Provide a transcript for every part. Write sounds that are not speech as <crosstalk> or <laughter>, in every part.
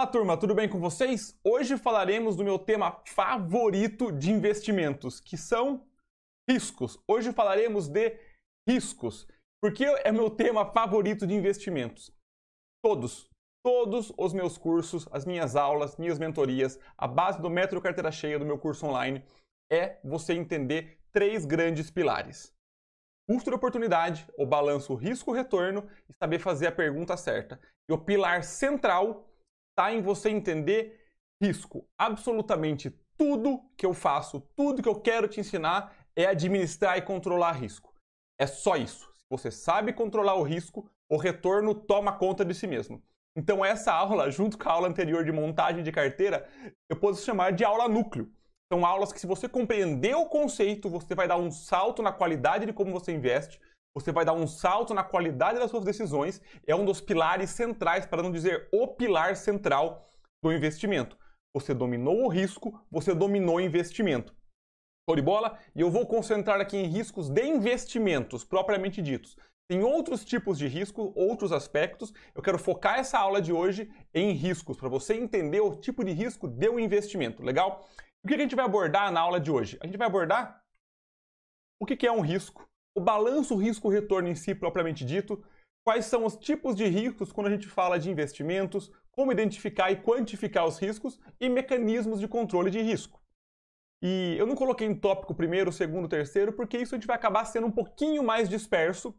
Fala turma, tudo bem com vocês? Hoje falaremos do meu tema favorito de investimentos, que são riscos. Hoje falaremos de riscos, porque é meu tema favorito de investimentos. Todos, todos os meus cursos, as minhas aulas, minhas mentorias, a base do Metro Carteira Cheia do meu curso online é você entender três grandes pilares custo de oportunidade, o balanço risco-retorno e saber fazer a pergunta certa. E o pilar central está em você entender risco. Absolutamente tudo que eu faço, tudo que eu quero te ensinar é administrar e controlar risco. É só isso. Se você sabe controlar o risco, o retorno toma conta de si mesmo. Então essa aula, <laughs> junto com a aula anterior de montagem de carteira, eu posso chamar de aula núcleo. São aulas que se você compreender o conceito, você vai dar um salto na qualidade de como você investe, você vai dar um salto na qualidade das suas decisões. É um dos pilares centrais, para não dizer o pilar central do investimento. Você dominou o risco, você dominou o investimento. Show de bola? E eu vou concentrar aqui em riscos de investimentos propriamente ditos. Tem outros tipos de risco, outros aspectos. Eu quero focar essa aula de hoje em riscos, para você entender o tipo de risco de um investimento, legal? O que a gente vai abordar na aula de hoje? A gente vai abordar o que é um risco, o balanço risco-retorno em si propriamente dito, quais são os tipos de riscos quando a gente fala de investimentos, como identificar e quantificar os riscos e mecanismos de controle de risco. E eu não coloquei em tópico primeiro, segundo, terceiro, porque isso a gente vai acabar sendo um pouquinho mais disperso,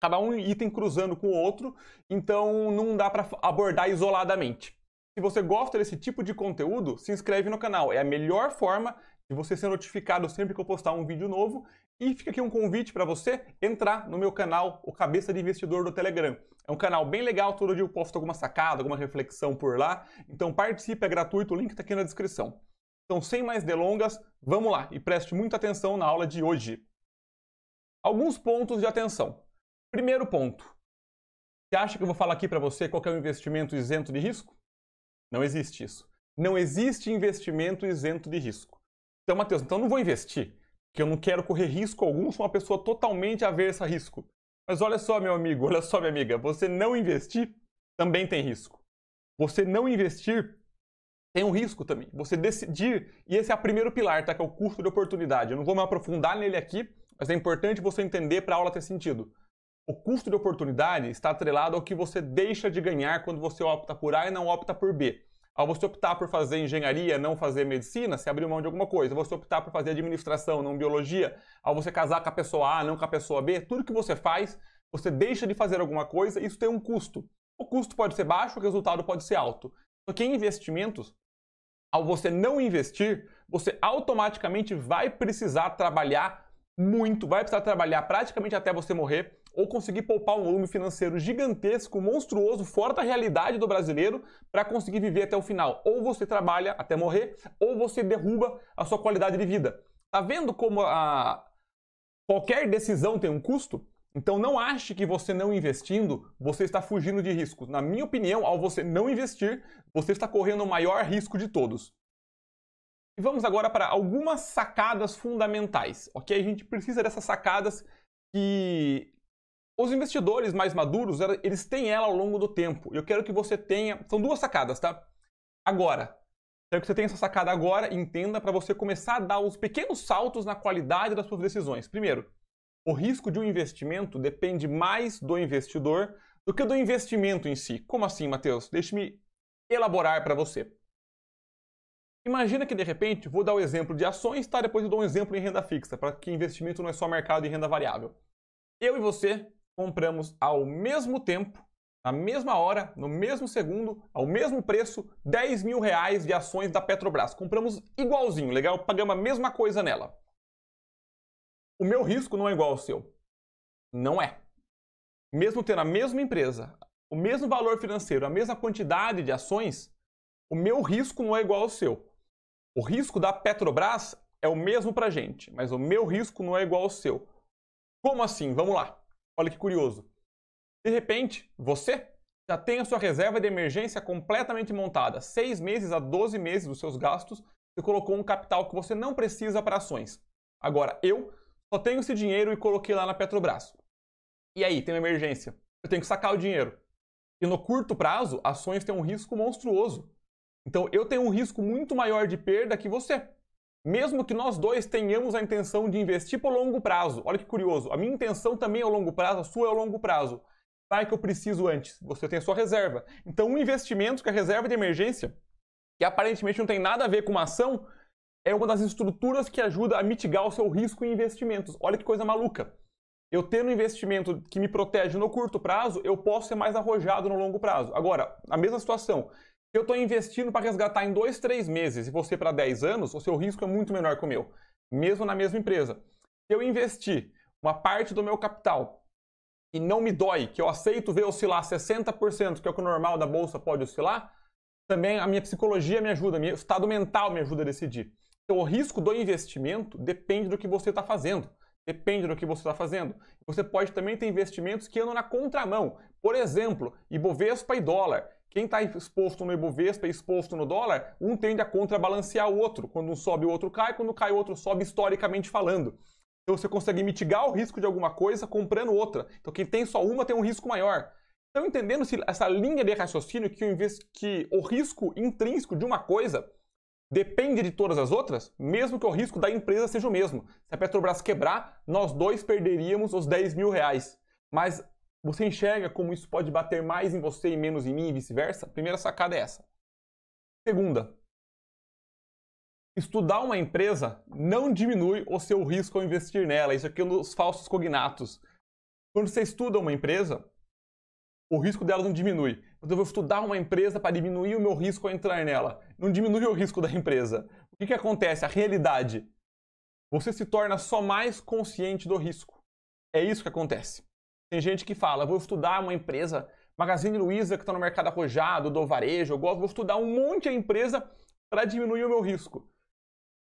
cada um item cruzando com o outro, então não dá para abordar isoladamente. Se você gosta desse tipo de conteúdo, se inscreve no canal. É a melhor forma de você ser notificado sempre que eu postar um vídeo novo. E fica aqui um convite para você entrar no meu canal, o Cabeça de Investidor do Telegram. É um canal bem legal, todo dia eu posto alguma sacada, alguma reflexão por lá. Então participe, é gratuito, o link está aqui na descrição. Então, sem mais delongas, vamos lá e preste muita atenção na aula de hoje. Alguns pontos de atenção. Primeiro ponto. Você acha que eu vou falar aqui para você qual é o um investimento isento de risco? Não existe isso. Não existe investimento isento de risco. Então, Matheus, então eu não vou investir, porque eu não quero correr risco algum, sou uma pessoa totalmente aversa a risco. Mas olha só, meu amigo, olha só, minha amiga, você não investir também tem risco. Você não investir tem um risco também. Você decidir, e esse é o primeiro pilar, tá? Que é o custo de oportunidade. Eu não vou me aprofundar nele aqui, mas é importante você entender para a aula ter sentido. O custo de oportunidade está atrelado ao que você deixa de ganhar quando você opta por A e não opta por B. Ao você optar por fazer engenharia, não fazer medicina, você abriu mão de alguma coisa. Ao você optar por fazer administração, não biologia. Ao você casar com a pessoa A, não com a pessoa B, tudo que você faz, você deixa de fazer alguma coisa, isso tem um custo. O custo pode ser baixo, o resultado pode ser alto. Só que em investimentos, ao você não investir, você automaticamente vai precisar trabalhar muito, vai precisar trabalhar praticamente até você morrer ou conseguir poupar um volume financeiro gigantesco, monstruoso, fora da realidade do brasileiro, para conseguir viver até o final. Ou você trabalha até morrer, ou você derruba a sua qualidade de vida. Tá vendo como a... qualquer decisão tem um custo? Então não ache que você não investindo, você está fugindo de riscos. Na minha opinião, ao você não investir, você está correndo o maior risco de todos. E vamos agora para algumas sacadas fundamentais, ok? A gente precisa dessas sacadas que os investidores mais maduros, eles têm ela ao longo do tempo. Eu quero que você tenha. São duas sacadas, tá? Agora. Quero que você tenha essa sacada agora entenda para você começar a dar os pequenos saltos na qualidade das suas decisões. Primeiro, o risco de um investimento depende mais do investidor do que do investimento em si. Como assim, Matheus? Deixe-me elaborar para você. Imagina que de repente, vou dar o exemplo de ações, tá? Depois eu dou um exemplo em renda fixa, para que investimento não é só mercado e renda variável. Eu e você compramos ao mesmo tempo, na mesma hora, no mesmo segundo, ao mesmo preço, 10 mil reais de ações da Petrobras. Compramos igualzinho, legal? Pagamos a mesma coisa nela. O meu risco não é igual ao seu. Não é. Mesmo tendo a mesma empresa, o mesmo valor financeiro, a mesma quantidade de ações, o meu risco não é igual ao seu. O risco da Petrobras é o mesmo para gente, mas o meu risco não é igual ao seu. Como assim? Vamos lá. Olha que curioso. De repente, você já tem a sua reserva de emergência completamente montada. Seis meses a 12 meses dos seus gastos, você colocou um capital que você não precisa para ações. Agora, eu só tenho esse dinheiro e coloquei lá na Petrobras. E aí, tem uma emergência. Eu tenho que sacar o dinheiro. E no curto prazo, ações têm um risco monstruoso. Então, eu tenho um risco muito maior de perda que você. Mesmo que nós dois tenhamos a intenção de investir por longo prazo, olha que curioso, a minha intenção também é o longo prazo, a sua é o longo prazo. Vai que eu preciso antes, você tem a sua reserva. Então, um investimento que é a reserva de emergência, que aparentemente não tem nada a ver com uma ação, é uma das estruturas que ajuda a mitigar o seu risco em investimentos. Olha que coisa maluca. Eu tendo um investimento que me protege no curto prazo, eu posso ser mais arrojado no longo prazo. Agora, a mesma situação, eu estou investindo para resgatar em dois, três meses e você para 10 anos, o seu risco é muito menor que o meu, mesmo na mesma empresa. Se eu investir uma parte do meu capital e não me dói, que eu aceito ver oscilar 60%, que é o que o normal da bolsa pode oscilar, também a minha psicologia me ajuda, meu estado mental me ajuda a decidir. Então, o risco do investimento depende do que você está fazendo. Depende do que você está fazendo. Você pode também ter investimentos que andam na contramão. Por exemplo, Ibovespa e dólar. Quem está exposto no Ibovespa e exposto no dólar, um tende a contrabalancear o outro. Quando um sobe, o outro cai. Quando cai, o outro sobe, historicamente falando. Então você consegue mitigar o risco de alguma coisa comprando outra. Então quem tem só uma tem um risco maior. Então entendendo essa linha de raciocínio que o, que o risco intrínseco de uma coisa depende de todas as outras, mesmo que o risco da empresa seja o mesmo. Se a Petrobras quebrar, nós dois perderíamos os 10 mil reais. Mas você enxerga como isso pode bater mais em você e menos em mim e vice-versa? Primeira sacada é essa. Segunda, estudar uma empresa não diminui o seu risco ao investir nela. Isso aqui é um dos falsos cognatos. Quando você estuda uma empresa, o risco dela não diminui. Mas então, eu vou estudar uma empresa para diminuir o meu risco ao entrar nela. Não diminui o risco da empresa. O que, que acontece? A realidade. Você se torna só mais consciente do risco. É isso que acontece. Tem gente que fala, vou estudar uma empresa, Magazine Luiza, que está no mercado arrojado, do varejo, eu gosto, vou estudar um monte de empresa para diminuir o meu risco.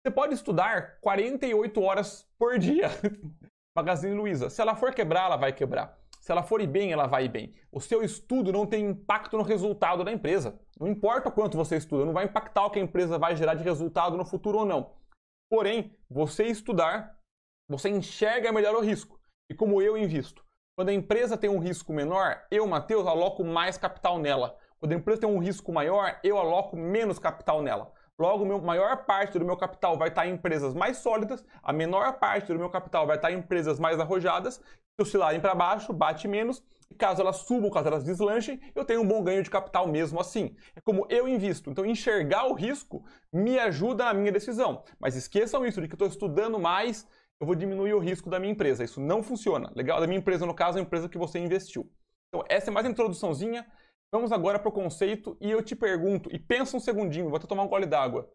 Você pode estudar 48 horas por dia. <laughs> Magazine Luiza. Se ela for quebrar, ela vai quebrar. Se ela for ir bem, ela vai ir bem. O seu estudo não tem impacto no resultado da empresa. Não importa quanto você estuda, não vai impactar o que a empresa vai gerar de resultado no futuro ou não. Porém, você estudar, você enxerga melhor o risco e como eu invisto. Quando a empresa tem um risco menor, eu, Matheus, aloco mais capital nela. Quando a empresa tem um risco maior, eu aloco menos capital nela. Logo, a maior parte do meu capital vai estar em empresas mais sólidas, a menor parte do meu capital vai estar em empresas mais arrojadas, que oscilarem para baixo, bate menos, e caso elas subam, caso elas deslanchem, eu tenho um bom ganho de capital mesmo assim. É como eu invisto. Então, enxergar o risco me ajuda na minha decisão. Mas esqueçam isso de que eu estou estudando mais eu vou diminuir o risco da minha empresa. Isso não funciona. Legal? Da minha empresa, no caso, é a empresa que você investiu. Então, essa é mais a introduçãozinha. Vamos agora para o conceito e eu te pergunto, e pensa um segundinho, vou até tomar um gole d'água.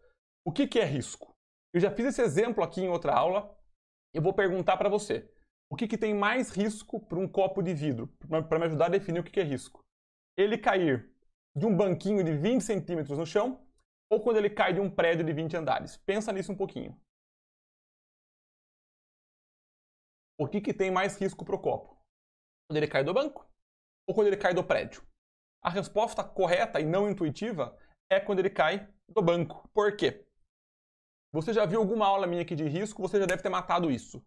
O que, que é risco? Eu já fiz esse exemplo aqui em outra aula. Eu vou perguntar para você. O que, que tem mais risco para um copo de vidro? Para me ajudar a definir o que, que é risco. Ele cair de um banquinho de 20 centímetros no chão ou quando ele cai de um prédio de 20 andares? Pensa nisso um pouquinho. o que, que tem mais risco para o copo? Quando ele cai do banco ou quando ele cai do prédio? A resposta correta e não intuitiva é quando ele cai do banco. Por quê? Você já viu alguma aula minha aqui de risco, você já deve ter matado isso.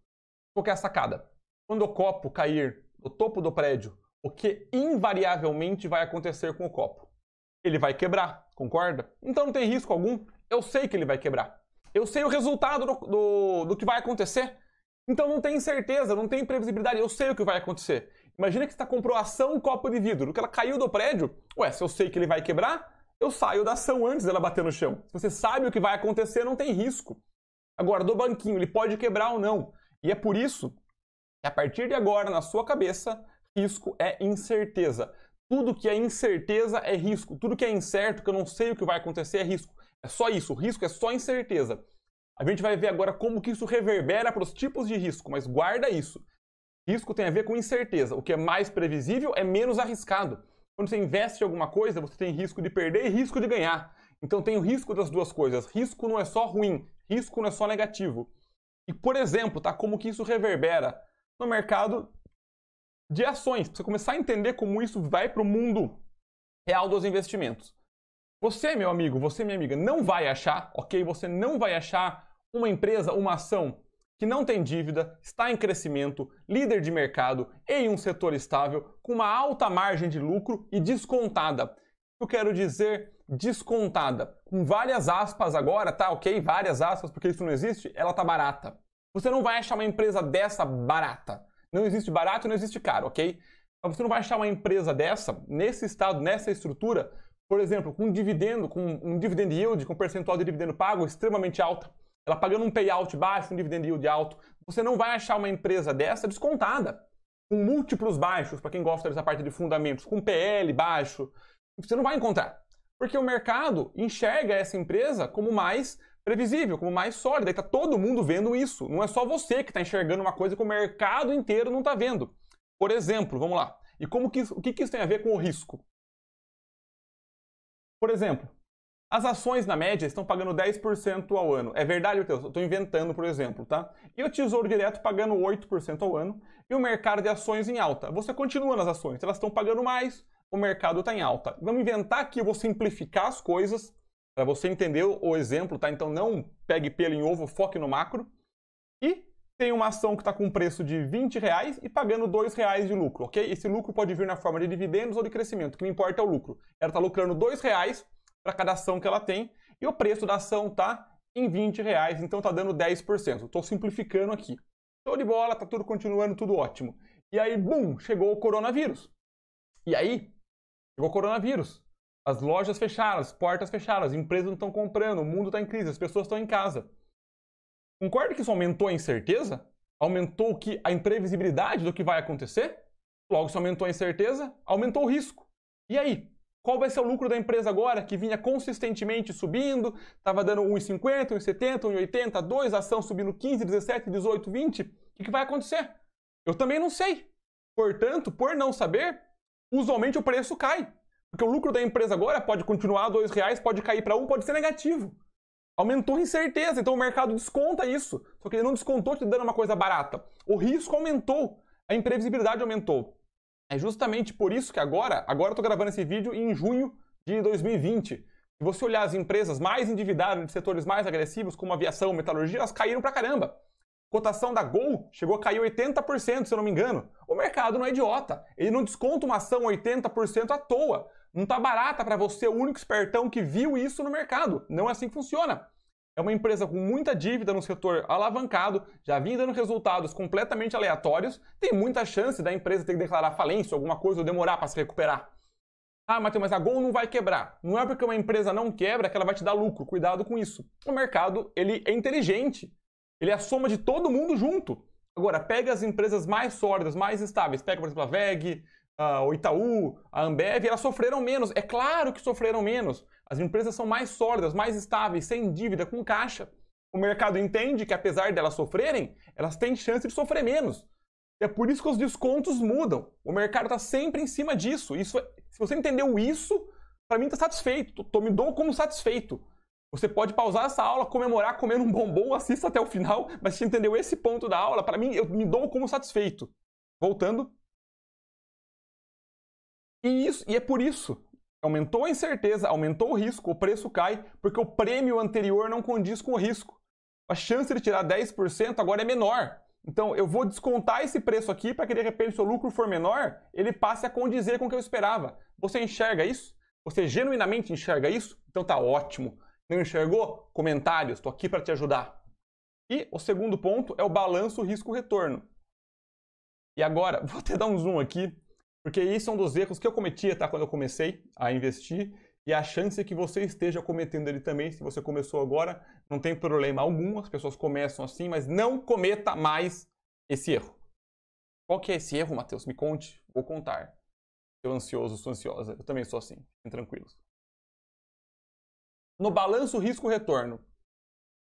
Qual que é a sacada? Quando o copo cair no topo do prédio, o que invariavelmente vai acontecer com o copo? Ele vai quebrar, concorda? Então não tem risco algum. Eu sei que ele vai quebrar. Eu sei o resultado do, do, do que vai acontecer. Então não tem incerteza, não tem previsibilidade, eu sei o que vai acontecer. Imagina que está comprou ação copo de vidro, que ela caiu do prédio, ué, se eu sei que ele vai quebrar, eu saio da ação antes dela bater no chão. Se você sabe o que vai acontecer, não tem risco. Agora, do banquinho, ele pode quebrar ou não. E é por isso que a partir de agora, na sua cabeça, risco é incerteza. Tudo que é incerteza é risco. Tudo que é incerto, que eu não sei o que vai acontecer, é risco. É só isso. O risco é só incerteza. A gente vai ver agora como que isso reverbera para os tipos de risco, mas guarda isso. Risco tem a ver com incerteza. O que é mais previsível é menos arriscado. Quando você investe em alguma coisa, você tem risco de perder e risco de ganhar. Então tem o risco das duas coisas. Risco não é só ruim, risco não é só negativo. E, por exemplo, tá, como que isso reverbera no mercado de ações. você começar a entender como isso vai para o mundo real dos investimentos. Você, meu amigo, você, minha amiga, não vai achar, ok? Você não vai achar uma empresa, uma ação que não tem dívida, está em crescimento, líder de mercado, em um setor estável, com uma alta margem de lucro e descontada. Eu quero dizer descontada, com várias aspas agora, tá ok? Várias aspas, porque isso não existe, ela tá barata. Você não vai achar uma empresa dessa barata. Não existe barato, não existe caro, ok? Mas você não vai achar uma empresa dessa, nesse estado, nessa estrutura, por exemplo, com um dividendo, com um dividend yield, com um percentual de dividendo pago extremamente alta ela pagando um payout baixo, um dividend yield alto, você não vai achar uma empresa dessa descontada, com múltiplos baixos, para quem gosta dessa parte de fundamentos, com PL baixo, você não vai encontrar. Porque o mercado enxerga essa empresa como mais previsível, como mais sólida, e está todo mundo vendo isso. Não é só você que está enxergando uma coisa que o mercado inteiro não está vendo. Por exemplo, vamos lá. E como que, o que, que isso tem a ver com o risco? Por exemplo, as ações, na média, estão pagando 10% ao ano. É verdade, Matheus? Eu estou inventando, por exemplo, tá? E o Tesouro Direto pagando 8% ao ano e o mercado de ações em alta. Você continua nas ações, elas estão pagando mais, o mercado está em alta. Vamos inventar aqui, eu vou simplificar as coisas para você entender o exemplo, tá? Então não pegue pelo em ovo, foque no macro. E tem uma ação que está com um preço de 20 reais e pagando 2 reais de lucro, ok? Esse lucro pode vir na forma de dividendos ou de crescimento, o que me importa é o lucro. Ela está lucrando 2 reais para cada ação que ela tem. E o preço da ação está em 20 reais, então está dando 10%. Estou simplificando aqui. Show de bola, está tudo continuando, tudo ótimo. E aí, bum, chegou o coronavírus. E aí, chegou o coronavírus. As lojas fecharam, as portas fecharam, as empresas não estão comprando, o mundo está em crise, as pessoas estão em casa. Concorda que isso aumentou a incerteza? Aumentou que a imprevisibilidade do que vai acontecer? Logo, isso aumentou a incerteza, aumentou o risco. E aí? Qual vai ser o lucro da empresa agora, que vinha consistentemente subindo, estava dando 1,50, 1,70, 1,80, 2, a ação subindo 15, 17, 18, 20? O que, que vai acontecer? Eu também não sei. Portanto, por não saber, usualmente o preço cai. Porque o lucro da empresa agora pode continuar a dois reais, pode cair para um, pode ser negativo. Aumentou a incerteza, então o mercado desconta isso. Só que ele não descontou te dando uma coisa barata. O risco aumentou, a imprevisibilidade aumentou. É justamente por isso que agora, agora eu estou gravando esse vídeo em junho de 2020. Se você olhar as empresas mais endividadas de setores mais agressivos, como aviação, metalurgia, elas caíram pra caramba. A cotação da Gol chegou a cair 80%, se eu não me engano. O mercado não é idiota. Ele não desconta uma ação 80% à toa. Não tá barata para você, o único espertão que viu isso no mercado. Não é assim que funciona. É uma empresa com muita dívida no setor alavancado, já vinha dando resultados completamente aleatórios, tem muita chance da empresa ter que declarar falência, alguma coisa, ou demorar para se recuperar. Ah, Matheus, mas a Gol não vai quebrar. Não é porque uma empresa não quebra que ela vai te dar lucro. Cuidado com isso. O mercado, ele é inteligente. Ele é a soma de todo mundo junto. Agora, pega as empresas mais sólidas, mais estáveis. Pega, por exemplo, a VEG, a, o Itaú, a Ambev, elas sofreram menos. É claro que sofreram menos. As empresas são mais sólidas, mais estáveis, sem dívida, com caixa. O mercado entende que, apesar delas sofrerem, elas têm chance de sofrer menos. É por isso que os descontos mudam. O mercado está sempre em cima disso. Isso, é, se você entendeu isso, para mim está satisfeito. Tô, me dou como satisfeito. Você pode pausar essa aula, comemorar comer um bombom, assista até o final, mas se entendeu esse ponto da aula, para mim eu me dou como satisfeito. Voltando, e, isso, e é por isso. Aumentou a incerteza, aumentou o risco, o preço cai, porque o prêmio anterior não condiz com o risco. A chance de tirar 10% agora é menor. Então, eu vou descontar esse preço aqui para que de repente, se o lucro for menor, ele passe a condizer com o que eu esperava. Você enxerga isso? Você genuinamente enxerga isso? Então tá ótimo. Não enxergou? Comentários, estou aqui para te ajudar. E o segundo ponto é o balanço risco-retorno. E agora, <laughs> vou até dar um zoom aqui. Porque isso é um dos erros que eu cometia tá, quando eu comecei a investir e a chance é que você esteja cometendo ele também. Se você começou agora, não tem problema algum, as pessoas começam assim, mas não cometa mais esse erro. Qual que é esse erro, Matheus? Me conte, vou contar. Eu ansioso, sou ansiosa, eu também sou assim, fiquem tranquilos. No balanço risco-retorno,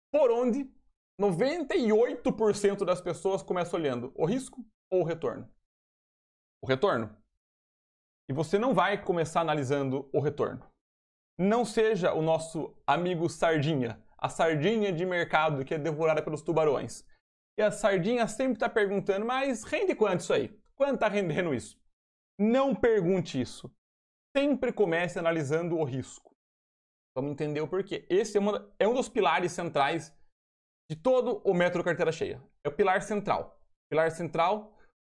por onde 98% das pessoas começam olhando o risco ou o retorno? O retorno. E você não vai começar analisando o retorno. Não seja o nosso amigo sardinha, a sardinha de mercado que é devorada pelos tubarões. E a sardinha sempre está perguntando, mas rende quanto isso aí? Quanto está rendendo isso? Não pergunte isso. Sempre comece analisando o risco. Vamos entender o porquê. Esse é, uma, é um dos pilares centrais de todo o método carteira cheia. É o pilar central. Pilar central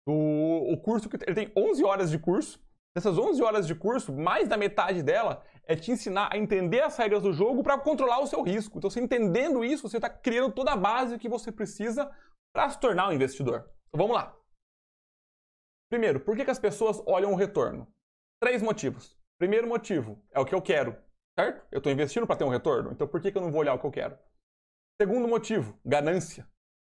do o curso que ele tem 11 horas de curso Dessas 11 horas de curso, mais da metade dela é te ensinar a entender as regras do jogo para controlar o seu risco. Então, você entendendo isso, você está criando toda a base que você precisa para se tornar um investidor. Então, vamos lá. Primeiro, por que, que as pessoas olham o retorno? Três motivos. Primeiro motivo é o que eu quero, certo? Eu estou investindo para ter um retorno, então por que, que eu não vou olhar o que eu quero? Segundo motivo, ganância.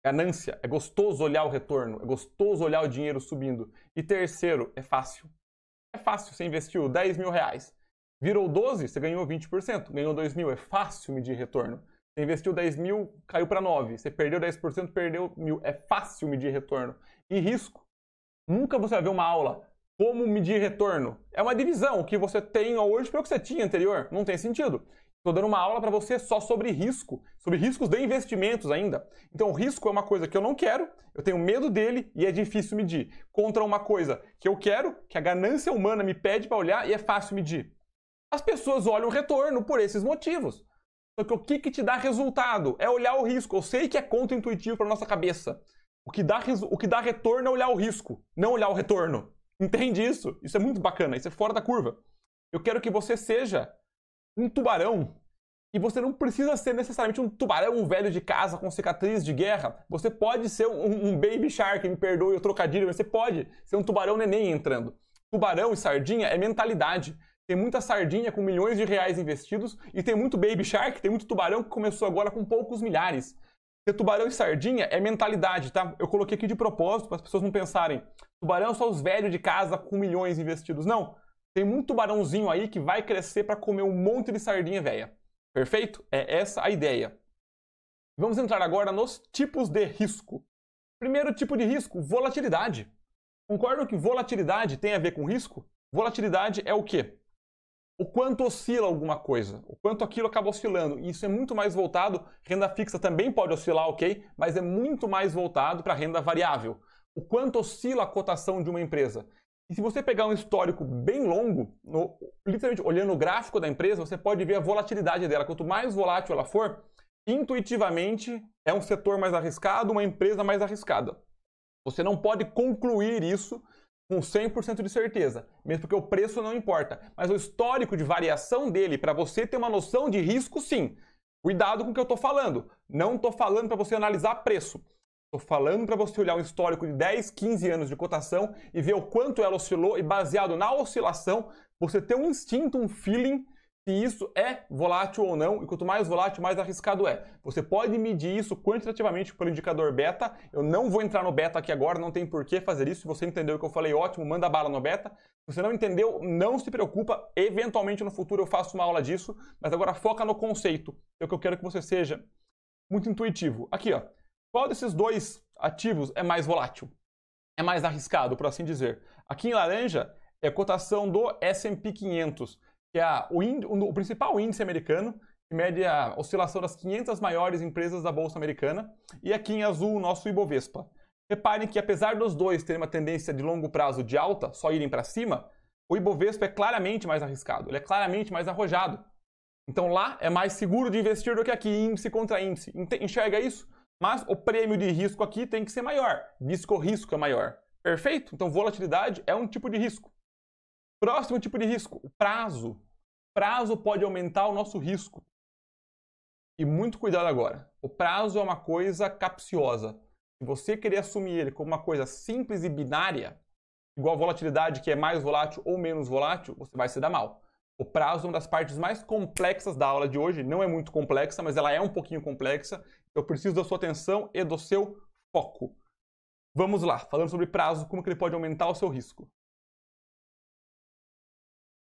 Ganância. É gostoso olhar o retorno, é gostoso olhar o dinheiro subindo. E terceiro, é fácil. É fácil, você investiu 10 mil reais. Virou 12, você ganhou 20%. Ganhou 2 mil, é fácil medir retorno. Você investiu 10 mil, caiu para 9. Você perdeu 10%, perdeu mil. É fácil medir retorno. E risco. Nunca você vai ver uma aula como medir retorno. É uma divisão. O que você tem hoje para o que você tinha anterior. Não tem sentido. Estou dando uma aula para você só sobre risco, sobre riscos de investimentos ainda. Então, risco é uma coisa que eu não quero, eu tenho medo dele e é difícil medir. Contra uma coisa que eu quero, que a ganância humana me pede para olhar e é fácil medir. As pessoas olham o retorno por esses motivos. Só que o que, que te dá resultado é olhar o risco. Eu sei que é contra-intuitivo para nossa cabeça. O que, dá, o que dá retorno é olhar o risco, não olhar o retorno. Entende isso? Isso é muito bacana, isso é fora da curva. Eu quero que você seja um tubarão. E você não precisa ser necessariamente um tubarão velho de casa com cicatriz de guerra. Você pode ser um, um baby shark, me perdoe o trocadilho, mas você pode ser um tubarão neném entrando. Tubarão e sardinha é mentalidade. Tem muita sardinha com milhões de reais investidos e tem muito baby shark, tem muito tubarão que começou agora com poucos milhares. Ser tubarão e sardinha é mentalidade, tá? Eu coloquei aqui de propósito para as pessoas não pensarem, tubarão só os velhos de casa com milhões investidos. Não, tem muito tubarãozinho aí que vai crescer para comer um monte de sardinha velha. Perfeito? É essa a ideia. Vamos entrar agora nos tipos de risco. Primeiro tipo de risco, volatilidade. Concordam que volatilidade tem a ver com risco? Volatilidade é o quê? O quanto oscila alguma coisa, o quanto aquilo acaba oscilando. E isso é muito mais voltado, renda fixa também pode oscilar, ok? Mas é muito mais voltado para renda variável. O quanto oscila a cotação de uma empresa. E se você pegar um histórico bem longo, no, literalmente olhando o gráfico da empresa, você pode ver a volatilidade dela. Quanto mais volátil ela for, intuitivamente é um setor mais arriscado, uma empresa mais arriscada. Você não pode concluir isso com 100% de certeza, mesmo porque o preço não importa. Mas o histórico de variação dele, para você ter uma noção de risco, sim. Cuidado com o que eu estou falando. Não estou falando para você analisar preço. Estou falando para você olhar um histórico de 10, 15 anos de cotação e ver o quanto ela oscilou e baseado na oscilação, você ter um instinto, um feeling se isso é volátil ou não, e quanto mais volátil, mais arriscado é. Você pode medir isso quantitativamente pelo indicador beta. Eu não vou entrar no beta aqui agora, não tem por que fazer isso. Se você entendeu o que eu falei, ótimo, manda bala no beta. Se você não entendeu, não se preocupa. Eventualmente no futuro eu faço uma aula disso, mas agora foca no conceito. É o que eu quero que você seja muito intuitivo. Aqui, ó. Qual desses dois ativos é mais volátil? É mais arriscado, por assim dizer. Aqui em laranja é a cotação do S&P 500, que é o, o, principal índice americano, que mede a oscilação das 500 maiores empresas da Bolsa Americana, e aqui em azul o nosso Ibovespa. Reparem que apesar dos dois terem uma tendência de longo prazo de alta, só irem para cima, o Ibovespa é claramente mais arriscado, ele é claramente mais arrojado. Então lá é mais seguro de investir do que aqui, índice contra índice. Enxerga isso? mas o prêmio de risco aqui tem que ser maior. Disco-risco é maior. Perfeito? Então, volatilidade é um tipo de risco. Próximo tipo de risco, o prazo. Prazo pode aumentar o nosso risco. E muito cuidado agora. O prazo é uma coisa capciosa. Se você querer assumir ele como uma coisa simples e binária, igual a volatilidade, que é mais volátil ou menos volátil, você vai se dar mal o prazo é uma das partes mais complexas da aula de hoje. Não é muito complexa, mas ela é um pouquinho complexa. Eu preciso da sua atenção e do seu foco. Vamos lá, falando sobre prazo, como que ele pode aumentar o seu risco.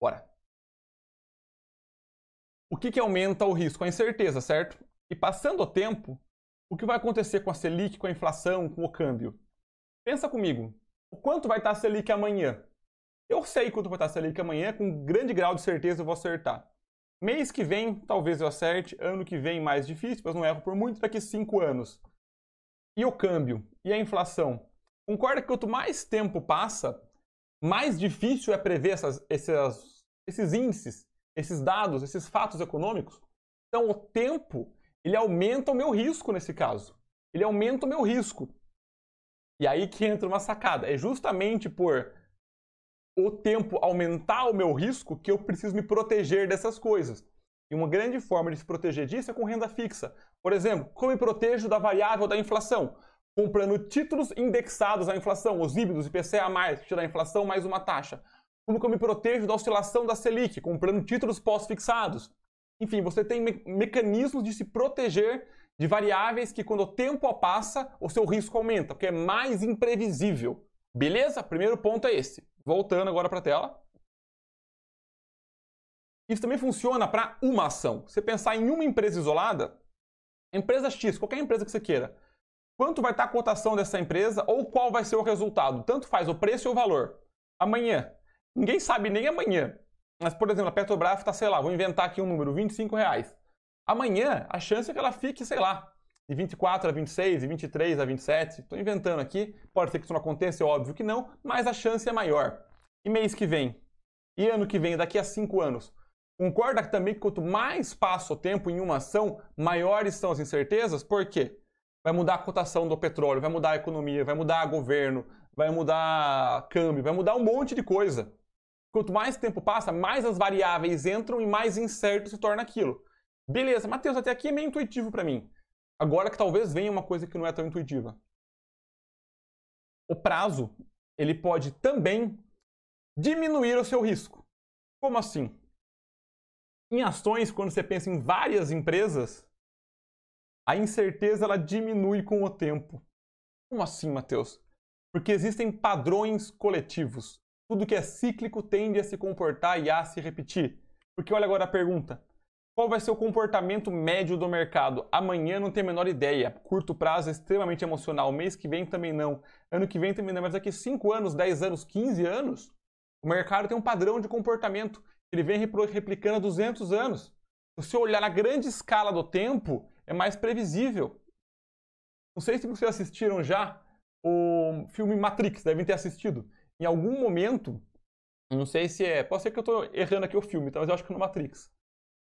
Bora. O que, que aumenta o risco? A incerteza, certo? E passando o tempo, o que vai acontecer com a Selic, com a inflação, com o câmbio? Pensa comigo. O quanto vai estar a Selic amanhã? Eu sei quanto vai estar a Selic amanhã, com grande grau de certeza eu vou acertar. Mês que vem, talvez eu acerte. Ano que vem, mais difícil, mas não erro por muito. Daqui cinco anos. E o câmbio? E a inflação? Concorda que quanto mais tempo passa, mais difícil é prever essas, esses índices, esses dados, esses fatos econômicos? Então, o tempo, ele aumenta o meu risco nesse caso. Ele aumenta o meu risco. E aí que entra uma sacada. É justamente por o tempo aumentar o meu risco, que eu preciso me proteger dessas coisas. E uma grande forma de se proteger disso é com renda fixa. Por exemplo, como me protejo da variável da inflação? Comprando títulos indexados à inflação, os híbridos, IPCA+, que tira a inflação mais uma taxa. Como que eu me protejo da oscilação da Selic? Comprando títulos pós-fixados. Enfim, você tem me mecanismos de se proteger de variáveis que, quando o tempo passa, o seu risco aumenta, porque é mais imprevisível. Beleza? Primeiro ponto é esse. Voltando agora para a tela. Isso também funciona para uma ação. Você pensar em uma empresa isolada, empresa X, qualquer empresa que você queira. Quanto vai estar tá a cotação dessa empresa ou qual vai ser o resultado? Tanto faz o preço ou o valor. Amanhã. Ninguém sabe nem amanhã. Mas, por exemplo, a Petrobras está, sei lá, vou inventar aqui um número, 25 reais. Amanhã, a chance é que ela fique, sei lá, de 24 a 26, de 23 a 27. Estou inventando aqui, pode ser que isso não aconteça, é óbvio que não, mas a chance é maior. E mês que vem, e ano que vem, daqui a 5 anos. Concorda também que quanto mais passa o tempo em uma ação, maiores são as incertezas? Por quê? Vai mudar a cotação do petróleo, vai mudar a economia, vai mudar o governo, vai mudar câmbio, vai mudar um monte de coisa. Quanto mais tempo passa, mais as variáveis entram e mais incerto se torna aquilo. Beleza, Matheus, até aqui é meio intuitivo para mim. Agora que talvez venha uma coisa que não é tão intuitiva. O prazo, ele pode também diminuir o seu risco. Como assim? Em ações, quando você pensa em várias empresas, a incerteza ela diminui com o tempo. Como assim, Matheus? Porque existem padrões coletivos. Tudo que é cíclico tende a se comportar e a se repetir. Porque olha agora a pergunta: qual vai ser o comportamento médio do mercado? Amanhã não tem a menor ideia. Curto prazo, extremamente emocional. Mês que vem também não. Ano que vem também não. Mas daqui 5 anos, 10 anos, 15 anos, o mercado tem um padrão de comportamento. Ele vem replicando há 200 anos. Se você olhar na grande escala do tempo, é mais previsível. Não sei se vocês assistiram já o filme Matrix, devem ter assistido. Em algum momento, não sei se é. Pode ser que eu estou errando aqui o filme, Talvez tá? mas eu acho que é no Matrix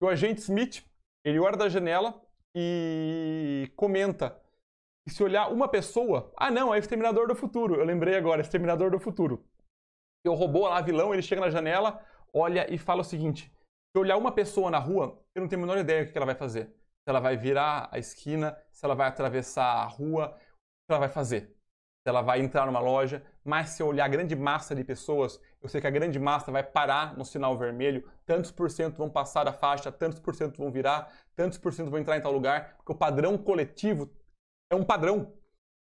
o agente Smith, ele olha da janela e comenta. E se olhar uma pessoa... Ah, não, é Exterminador do Futuro. Eu lembrei agora, Exterminador do Futuro. E o robô lá, vilão, ele chega na janela, olha e fala o seguinte. Se olhar uma pessoa na rua, eu não tenho a menor ideia do que ela vai fazer. Se ela vai virar a esquina, se ela vai atravessar a rua, o que ela vai fazer se ela vai entrar numa loja, mas se eu olhar a grande massa de pessoas, eu sei que a grande massa vai parar no sinal vermelho, tantos por cento vão passar a faixa, tantos por cento vão virar, tantos por cento vão entrar em tal lugar, porque o padrão coletivo é um padrão.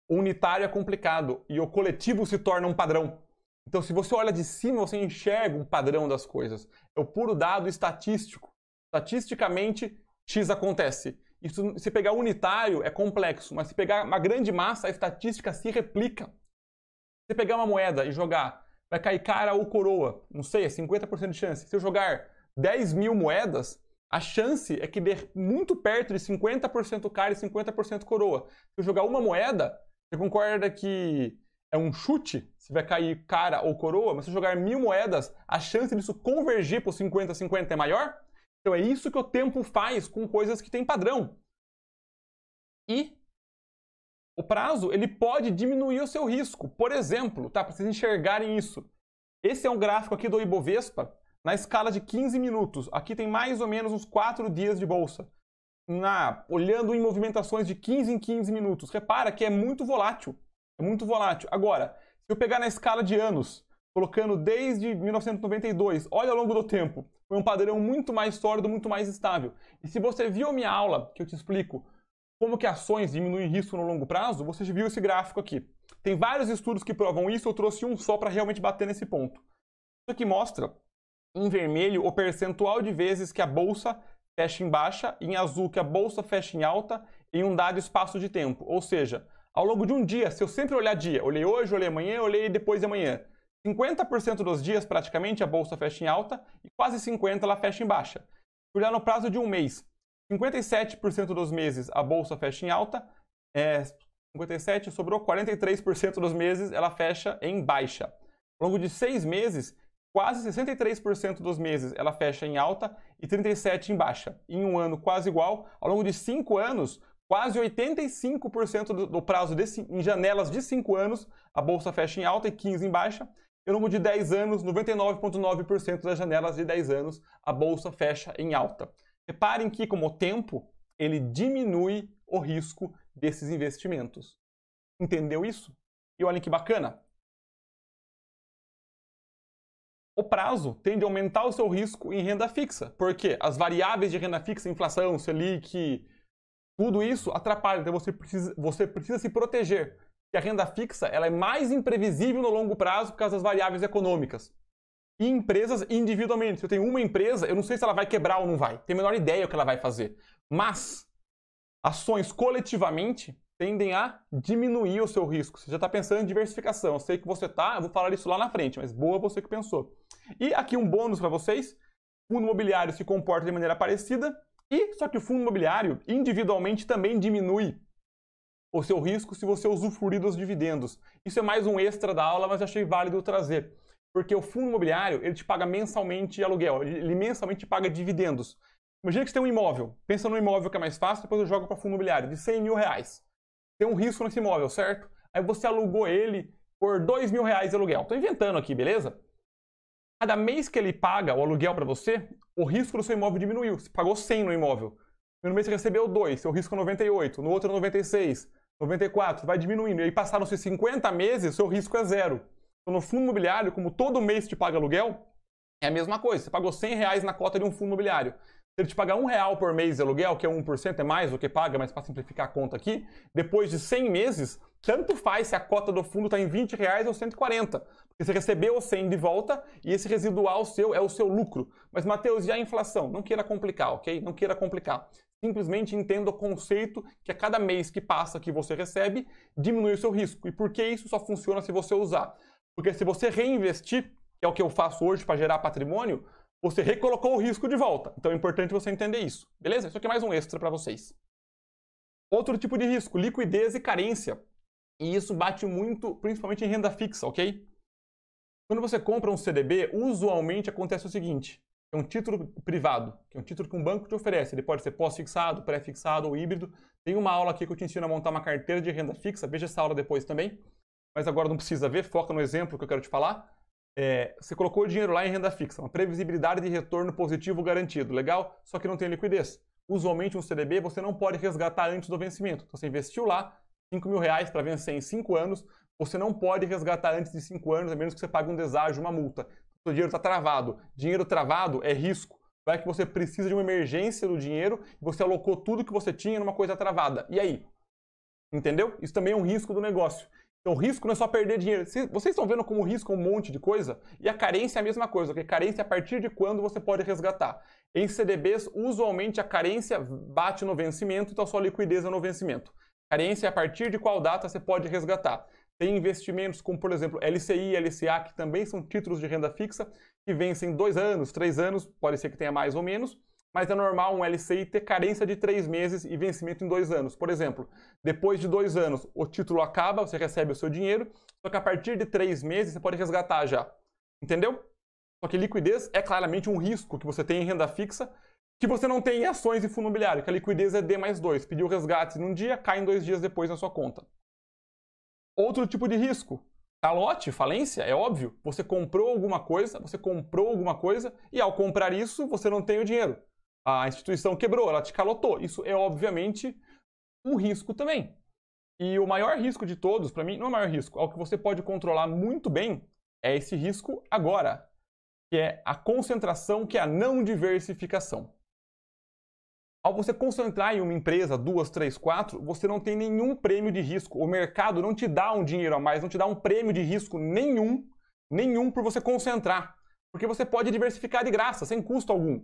O unitário é complicado e o coletivo se torna um padrão. Então, se você olha de cima, você enxerga um padrão das coisas. É o puro dado estatístico. Estatisticamente, X acontece. Isso, se pegar unitário, é complexo, mas se pegar uma grande massa, a estatística se replica. Se pegar uma moeda e jogar, vai cair cara ou coroa, não sei, é 50% de chance. Se eu jogar 10 mil moedas, a chance é que dê muito perto de 50% cara e 50% coroa. Se eu jogar uma moeda, você concorda que é um chute, se vai cair cara ou coroa, mas se eu jogar mil moedas, a chance disso convergir para o 50-50 é maior? Então é isso que o tempo faz com coisas que têm padrão. E o prazo ele pode diminuir o seu risco. Por exemplo, tá? Para vocês enxergarem isso. Esse é um gráfico aqui do Ibovespa na escala de 15 minutos. Aqui tem mais ou menos uns 4 dias de bolsa. Na, olhando em movimentações de 15 em 15 minutos. Repara que é muito volátil. É muito volátil. Agora, se eu pegar na escala de anos, colocando desde 1992. Olha ao longo do tempo, foi um padrão muito mais sólido, muito mais estável. E se você viu minha aula, que eu te explico como que ações diminuem risco no longo prazo, você viu esse gráfico aqui. Tem vários estudos que provam isso, eu trouxe um só para realmente bater nesse ponto. Isso aqui mostra, em vermelho, o percentual de vezes que a bolsa fecha em baixa, em azul que a bolsa fecha em alta, em um dado espaço de tempo. Ou seja, ao longo de um dia, se eu sempre olhar dia, olhei hoje, olhei amanhã, olhei depois de amanhã, 50% dos dias, praticamente, a bolsa fecha em alta e quase 50% ela fecha em baixa. Se olhar no prazo de um mês, 57% dos meses a bolsa fecha em alta, é, 57% sobrou 43% dos meses ela fecha em baixa. Ao longo de seis meses, quase 63% dos meses ela fecha em alta e 37% em baixa. Em um ano quase igual, ao longo de cinco anos, quase 85% do, do prazo desse, em janelas de cinco anos, a bolsa fecha em alta e 15 em baixa, no longo de 10 anos, 99,9% das janelas de 10 anos, a bolsa fecha em alta. Reparem que, como o tempo, ele diminui o risco desses investimentos. Entendeu isso? E olhem que bacana! O prazo tende a aumentar o seu risco em renda fixa, porque as variáveis de renda fixa, inflação, Selic, tudo isso atrapalha, então você precisa, você precisa se proteger que a renda fixa ela é mais imprevisível no longo prazo por causa das variáveis econômicas. E empresas individualmente. Se eu tenho uma empresa, eu não sei se ela vai quebrar ou não vai. Tenho a menor ideia o que ela vai fazer. Mas ações coletivamente tendem a diminuir o seu risco. Você já está pensando em diversificação. Eu sei que você está, eu vou falar isso lá na frente, mas boa você que pensou. E aqui um bônus para vocês. Fundo imobiliário se comporta de maneira parecida, e só que o fundo imobiliário individualmente também diminui o seu risco se você usufruir dos dividendos. Isso é mais um extra da aula, mas achei válido trazer. Porque o fundo imobiliário, ele te paga mensalmente aluguel, ele mensalmente te paga dividendos. Imagina que você tem um imóvel, pensa no imóvel que é mais fácil, depois eu jogo para fundo imobiliário, de 100 mil reais. Tem um risco nesse imóvel, certo? Aí você alugou ele por 2 mil reais de aluguel. Estou inventando aqui, beleza? Cada mês que ele paga o aluguel para você, o risco do seu imóvel diminuiu. Você pagou 100 no imóvel. No mês você recebeu 2, seu risco é 98, no outro 96, é 94, vai diminuindo. E aí passaram-se 50 meses, seu risco é zero. Então, no fundo imobiliário, como todo mês te paga aluguel, é a mesma coisa. Você pagou 100 reais na cota de um fundo imobiliário. Se ele te pagar um real por mês de aluguel, que é 1%, é mais do que paga, mas para simplificar a conta aqui, depois de 100 meses, tanto faz se a cota do fundo está em 20 reais ou 140. Porque você recebeu o 100 de volta e esse residual seu é o seu lucro. Mas, Matheus, e a inflação? Não queira complicar, ok? Não queira complicar. Simplesmente entenda o conceito que a cada mês que passa que você recebe, diminui o seu risco. E por que isso só funciona se você usar? Porque se você reinvestir, que é o que eu faço hoje para gerar patrimônio, você recolocou o risco de volta. Então é importante você entender isso, beleza? Isso aqui é mais um extra para vocês. Outro tipo de risco, liquidez e carência. E isso bate muito, principalmente em renda fixa, ok? Quando você compra um CDB, usualmente acontece o seguinte: é um título privado, que é um título que um banco te oferece. Ele pode ser pós-fixado, pré-fixado ou híbrido. Tem uma aula aqui que eu te ensino a montar uma carteira de renda fixa, veja essa aula depois também. Mas agora não precisa ver, foca no exemplo que eu quero te falar. É, você colocou o dinheiro lá em renda fixa, uma previsibilidade de retorno positivo garantido, legal? Só que não tem liquidez. Usualmente um CDB você não pode resgatar antes do vencimento. Então você investiu lá 5 mil reais para vencer em 5 anos, você não pode resgatar antes de 5 anos, a menos que você pague um deságio, uma multa seu dinheiro está travado. Dinheiro travado é risco. vai que você precisa de uma emergência do dinheiro e você alocou tudo que você tinha numa coisa travada. E aí? Entendeu? Isso também é um risco do negócio. Então, risco não é só perder dinheiro. Vocês estão vendo como risco é um monte de coisa? E a carência é a mesma coisa, porque carência é a partir de quando você pode resgatar. Em CDBs, usualmente a carência bate no vencimento, então sua liquidez é no vencimento. Carência é a partir de qual data você pode resgatar. Tem investimentos como, por exemplo, LCI, LCA, que também são títulos de renda fixa, que vencem dois anos, três anos, pode ser que tenha mais ou menos, mas é normal um LCI ter carência de três meses e vencimento em dois anos. Por exemplo, depois de dois anos, o título acaba, você recebe o seu dinheiro, só que a partir de três meses você pode resgatar já. Entendeu? Só que liquidez é claramente um risco que você tem em renda fixa, que você não tem em ações e fundo imobiliário, que a liquidez é D mais dois, Pediu resgate num dia, cai em dois dias depois na sua conta. Outro tipo de risco, calote, falência, é óbvio. Você comprou alguma coisa, você comprou alguma coisa e ao comprar isso você não tem o dinheiro. A instituição quebrou, ela te calotou. Isso é obviamente um risco também. E o maior risco de todos, para mim, não é o maior risco, é o que você pode controlar muito bem, é esse risco agora, que é a concentração, que é a não diversificação. Ao você concentrar em uma empresa, duas, três, quatro, você não tem nenhum prêmio de risco. O mercado não te dá um dinheiro a mais, não te dá um prêmio de risco nenhum, nenhum por você concentrar. Porque você pode diversificar de graça, sem custo algum.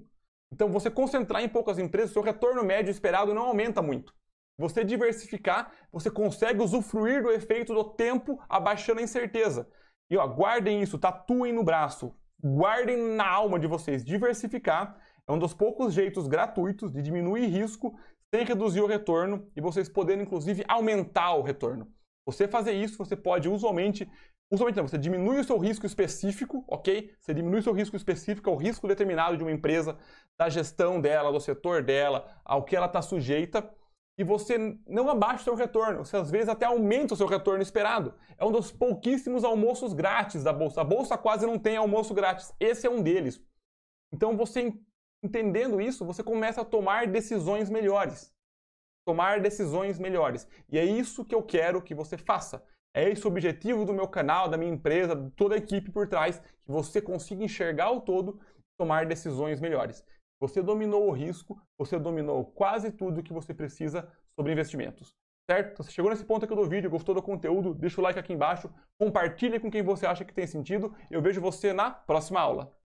Então, você concentrar em poucas empresas, seu retorno médio esperado não aumenta muito. Você diversificar, você consegue usufruir do efeito do tempo, abaixando a incerteza. E ó, guardem isso, tatuem no braço, guardem na alma de vocês. Diversificar é um dos poucos jeitos gratuitos de diminuir risco sem reduzir o retorno e vocês poderem, inclusive, aumentar o retorno. Você fazer isso, você pode usualmente Usualmente não, você diminui o seu risco específico, ok? Você diminui o seu risco específico é o risco determinado de uma empresa, da gestão dela, do setor dela, ao que ela está sujeita, e você não abaixa o seu retorno, você às vezes até aumenta o seu retorno esperado. É um dos pouquíssimos almoços grátis da Bolsa. A Bolsa quase não tem almoço grátis, esse é um deles. Então você Entendendo isso, você começa a tomar decisões melhores. Tomar decisões melhores. E é isso que eu quero que você faça. É esse o objetivo do meu canal, da minha empresa, de toda a equipe por trás, que você consiga enxergar o todo e tomar decisões melhores. Você dominou o risco, você dominou quase tudo que você precisa sobre investimentos. Certo? se chegou nesse ponto aqui do vídeo, gostou do conteúdo, deixa o like aqui embaixo, compartilha com quem você acha que tem sentido. Eu vejo você na próxima aula.